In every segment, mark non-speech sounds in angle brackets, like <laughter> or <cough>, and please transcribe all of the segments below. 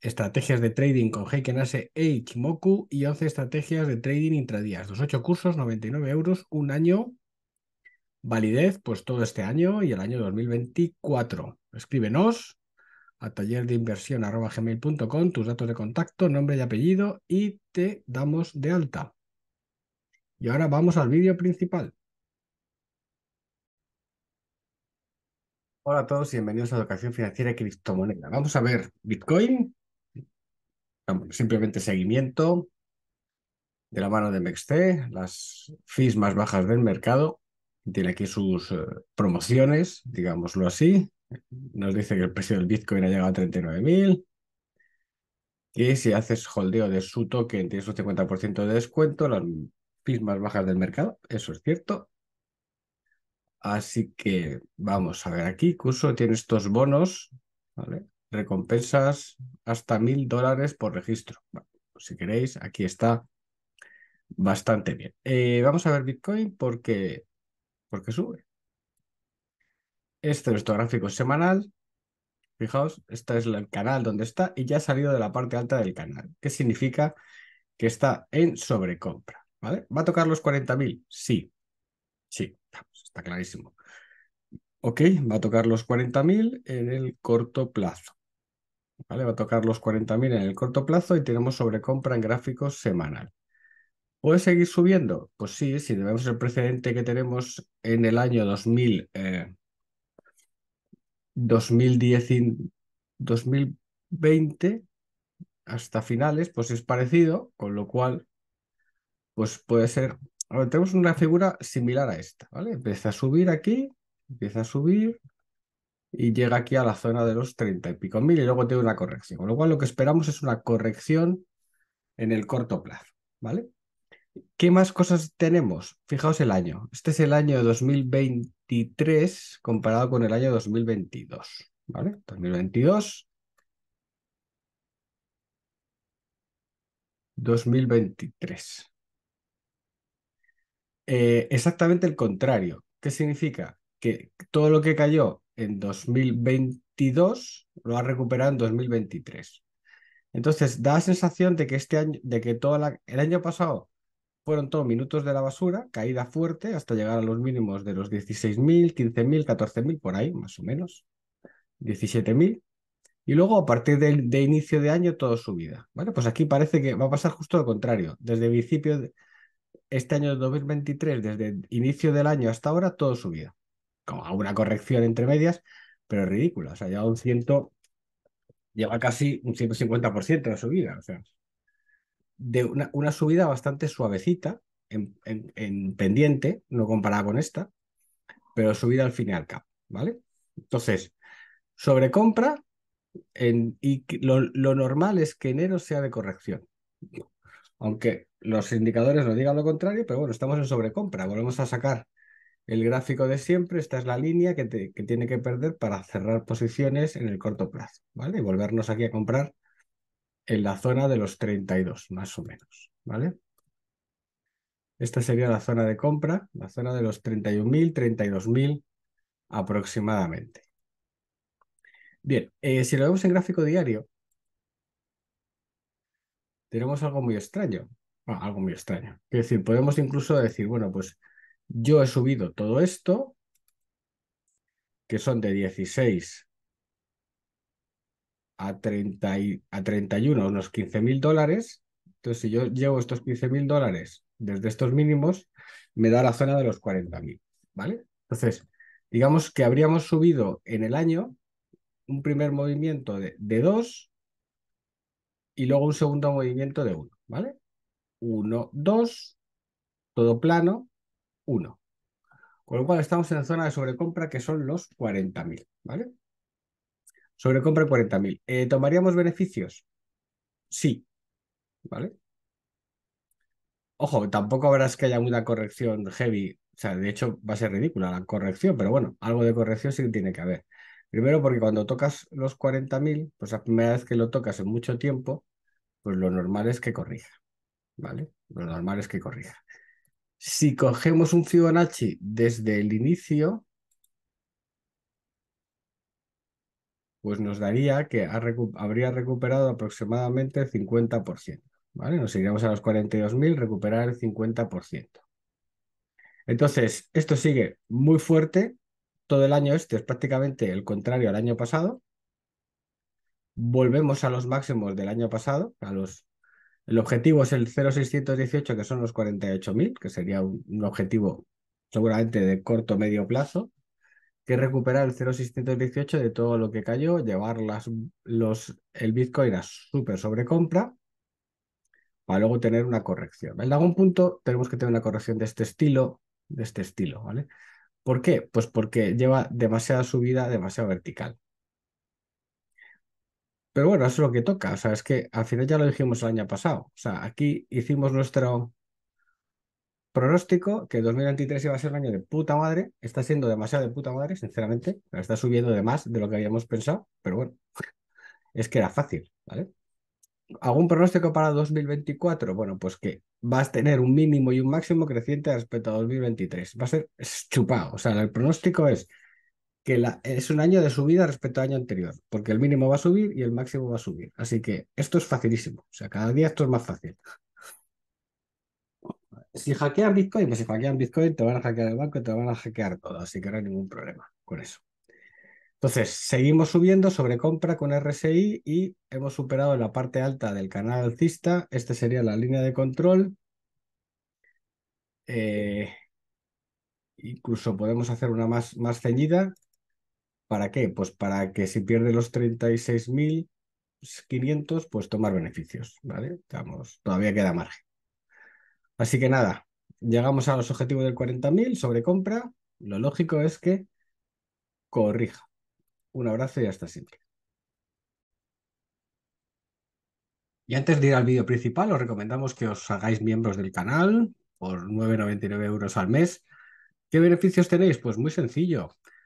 estrategias de trading con Heiken e Ichimoku y 11 estrategias de trading intradías. Los ocho cursos, 99 euros, un año, validez, pues todo este año y el año 2024. Escríbenos a taller tus datos de contacto, nombre y apellido y te damos de alta. Y ahora vamos al vídeo principal. Hola a todos y bienvenidos a Educación Financiera y Criptomoneda. Vamos a ver Bitcoin, simplemente seguimiento de la mano de MEXT, las fees más bajas del mercado. Tiene aquí sus eh, promociones, digámoslo así. Nos dice que el precio del Bitcoin ha llegado a 39.000. Y si haces holdeo de su token, tienes un 50% de descuento, las fees más bajas del mercado. Eso es cierto. Así que vamos a ver aquí. Curso tiene estos bonos, ¿vale? recompensas hasta mil dólares por registro. Pues si queréis, aquí está bastante bien. Eh, vamos a ver Bitcoin porque, porque sube. Este es nuestro gráfico semanal. Fijaos, este es el canal donde está y ya ha salido de la parte alta del canal, qué significa que está en sobrecompra. ¿vale? ¿Va a tocar los 40.000? Sí, sí, está clarísimo. Ok, va a tocar los 40.000 en el corto plazo. ¿Vale? Va a tocar los 40.000 en el corto plazo y tenemos sobrecompra en gráfico semanal. ¿Puede seguir subiendo? Pues sí, si vemos el precedente que tenemos en el año 2000, 2010, 2020 hasta finales, pues es parecido, con lo cual, pues puede ser... Ahora, tenemos una figura similar a esta, ¿vale? Empieza a subir aquí, empieza a subir y llega aquí a la zona de los 30 y pico mil y luego tiene una corrección. Con lo cual lo que esperamos es una corrección en el corto plazo, ¿vale? ¿Qué más cosas tenemos? Fijaos el año. Este es el año 2023 comparado con el año 2022, ¿vale? 2022. 2023. Eh, exactamente el contrario. ¿Qué significa? que todo lo que cayó en 2022 lo ha recuperado en 2023. Entonces, da la sensación de que este año, de que toda el año pasado fueron todos minutos de la basura, caída fuerte hasta llegar a los mínimos de los 16.000, 15.000, 14.000, por ahí, más o menos, 17.000. Y luego, a partir de, inicio de año, todo subida. Bueno, pues aquí parece que va a pasar justo lo contrario. Desde el principio, de, este año 2023, desde inicio del año hasta ahora, todo subida como una corrección entre medias, pero es ridícula. O sea, lleva un ciento, lleva casi un 150% de subida. O sea, de una, subida bastante suavecita en, pendiente, no comparada con esta, pero subida al fin y al cabo, ¿vale? Entonces, sobrecompra, en, y lo, lo normal es que enero sea de corrección. Aunque los indicadores nos digan lo contrario, pero bueno, estamos en sobrecompra. Volvemos a sacar el gráfico de siempre, esta es la línea que, tiene que perder para cerrar posiciones en el corto plazo, ¿vale? Y volvernos aquí a comprar en la zona de los 32, más o menos, ¿vale? Esta sería la zona de compra, la zona de los 31.000, 32.000 aproximadamente. Bien, eh, si lo vemos en gráfico diario, tenemos algo muy extraño. Ah, algo muy extraño. Es decir, podemos incluso decir, bueno, pues yo he subido todo esto, que son de 16 a, 30 a 31, unos 15 mil dólares. Entonces, si yo llevo estos 15 mil dólares desde estos mínimos, me da la zona de los 40 mil, ¿vale? Entonces, digamos que habríamos subido en el año un primer movimiento de, de 2 y luego un segundo movimiento de 1, ¿vale? 1, 2, todo plano, con lo cual estamos en la zona de sobrecompra que son los 40.000, ¿vale? Sobrecompra 40.000. Eh, ¿Tomaríamos beneficios? Sí, ¿vale? Ojo, tampoco verás que haya una corrección heavy. O sea, de hecho va a ser ridícula la corrección, pero bueno, algo de corrección sí que tiene que haber. Primero porque cuando tocas los 40.000, pues la primera vez que lo tocas en mucho tiempo, pues lo normal es que corrija, ¿vale? Lo normal es que corrija. Si cogemos un Fibonacci desde el inicio, pues nos daría que habría recuperado aproximadamente el 50%. ¿vale? Nos iríamos a los 42.000, recuperar el 50%. Entonces, esto sigue muy fuerte. Todo el año este es prácticamente el contrario al año pasado. Volvemos a los máximos del año pasado, a los el objetivo es el 0,618, que son los 48.000, que sería un, objetivo seguramente de corto o medio plazo, que es recuperar el 0,618 de todo lo que cayó, llevar los, el Bitcoin a súper sobrecompra para luego tener una corrección. En algún punto tenemos que tener una corrección de este estilo, de este estilo, ¿vale? ¿Por qué? Pues porque lleva demasiada subida, demasiado vertical. Pero bueno, eso es lo que toca. O sea, es que al final ya lo dijimos el año pasado. O sea, aquí hicimos nuestro pronóstico que 2023 iba a ser un año de puta madre. Está siendo demasiado de puta madre, sinceramente. Está subiendo de más de lo que habíamos pensado, pero bueno, es que era fácil, ¿vale? ¿Algún pronóstico para 2024? Bueno, pues que vas a tener un mínimo y un máximo creciente respecto a 2023. Va a ser chupado. O sea, el pronóstico es que es un año de subida respecto al año anterior, porque el mínimo va a subir y el máximo va a subir. Así que esto es facilísimo. O sea, cada día esto es más fácil. Si hackean Bitcoin, pues si hackean Bitcoin, te van a hackear el banco, y te van a hackear todo. Así que no hay ningún problema con eso. Entonces, seguimos subiendo sobre compra con RSI y hemos superado la parte alta del canal alcista. Esta sería la línea de control. Eh, incluso podemos hacer una más, más ceñida, ¿Para qué? Pues para que si pierde los 36.500, pues tomar beneficios, ¿vale? todavía queda margen. Así que nada, llegamos a los objetivos del 40.000 sobre compra. Lo lógico es que corrija. Un abrazo y hasta siempre. Y antes de ir al vídeo principal, os recomendamos que os hagáis miembros del canal por 9,99 euros al mes. ¿Qué beneficios tenéis? Pues muy sencillo.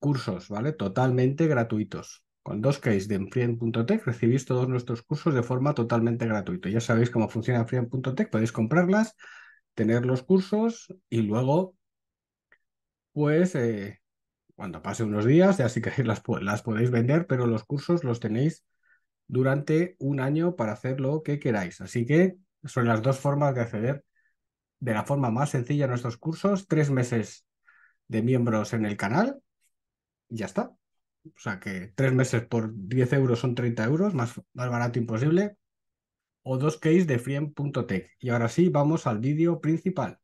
cursos, ¿vale? Totalmente gratuitos. Con dos case de frien.tech recibís todos nuestros cursos de forma totalmente gratuita. Ya sabéis cómo funciona frien.tech, podéis comprarlas, tener los cursos y luego, pues, eh, cuando pase unos días, ya sí que <laughs> las, las podéis vender, pero los cursos los tenéis durante un año para hacer lo que queráis. Así que son las dos formas de acceder de la forma más sencilla a nuestros cursos, tres meses de miembros en el canal ya está. O sea que tres meses por 10 euros son 30 euros, más, barato imposible. O dos case de e tech Y ahora sí, vamos al vídeo principal.